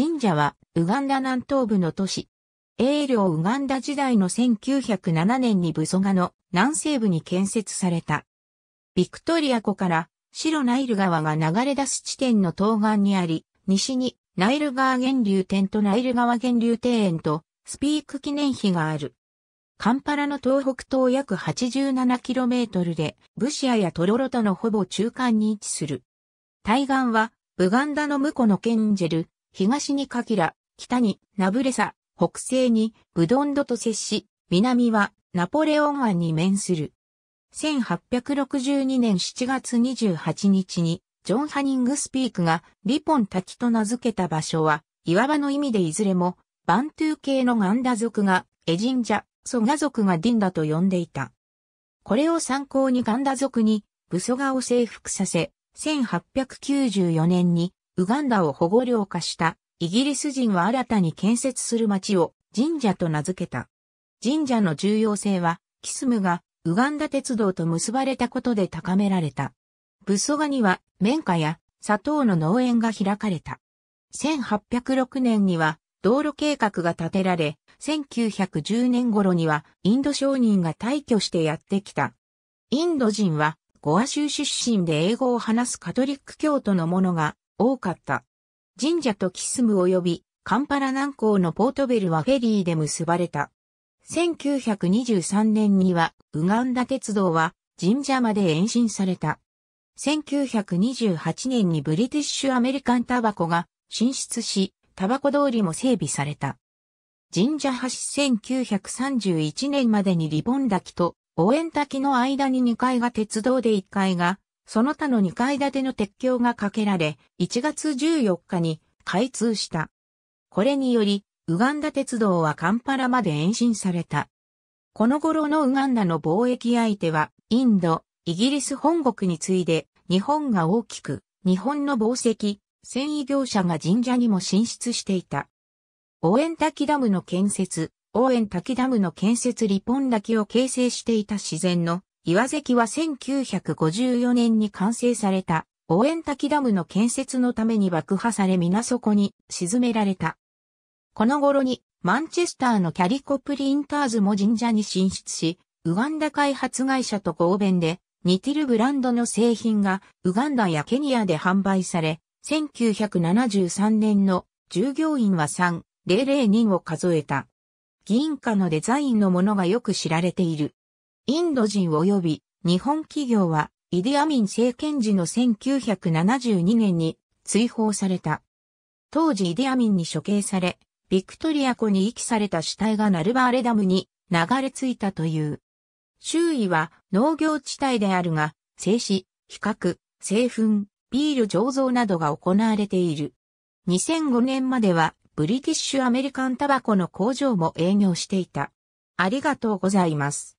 神社はウガンダ南東部の都市。英領ウガンダ時代の1907年にブソガの南西部に建設された。ビクトリア湖から白ナイル川が流れ出す地点の東岸にあり、西にナイル川源流店とナイル川源流庭園とスピーク記念碑がある。カンパラの東北東約 87km で、ブシアやトロロとのほぼ中間に位置する。対岸は、ブガンダの婿のケンジェル、東にカキラ、北にナブレサ、北西にブドンドと接し、南はナポレオン湾に面する。1862年7月28日に、ジョン・ハニングスピークがリポン滝と名付けた場所は、岩場の意味でいずれも、バントゥー系のガンダ族がエジンジャ、ソガ族がディンダと呼んでいた。これを参考にガンダ族に、ブソガを征服させ、1894年にウガンダを保護領化したイギリス人は新たに建設する町を神社と名付けた。神社の重要性は、キスムがウガンダ鉄道と結ばれたことで高められた。ブソガには綿花や砂糖の農園が開かれた。1806年には道路計画が立てられ、1910年頃にはインド商人が退去してやってきた。インド人はゴア州出身で英語を話すカトリック教徒の者が多かった。神社とキスム及びカンパラ南港のポートベルはフェリーで結ばれた。1923年にはウガンダ鉄道は神社まで延伸された。1928年にブリティッシュアメリカンタバコが進出し、タバコ通りも整備された。神社橋1931年までにリボン滝と応援滝の間に2階が鉄道で1階がその他の2階建ての鉄橋が架けられ、1月14日に開通した。これにより、ウガンダ鉄道はカンパラまで延伸された。この頃のウガンダの貿易相手は、インド、イギリス本国に次いで、日本が大きく、日本の宝石、繊維業者が神社にも進出していた。応援滝ダムの建設、応援滝ダムの建設リポン滝を形成していた自然の岩関は1954年に完成された、応援滝ダムの建設のために爆破されそ底に沈められた。この頃に、マンチェスターのキャリコプリンターズも神社に進出し、ウガンダ開発会社と合弁で、似てるブランドの製品がウガンダやケニアで販売され、1973年の従業員は3、0 0人を数えた。議員のデザインのものがよく知られている。インド人及び日本企業はイディアミン政権時の1972年に追放された。当時イディアミンに処刑され、ビクトリア湖に遺棄された死体がナルバーレダムに流れ着いたという。周囲は農業地帯であるが、製紙、比較、製粉、ビール醸造などが行われている。2005年まではブリティッシュアメリカンタバコの工場も営業していた。ありがとうございます。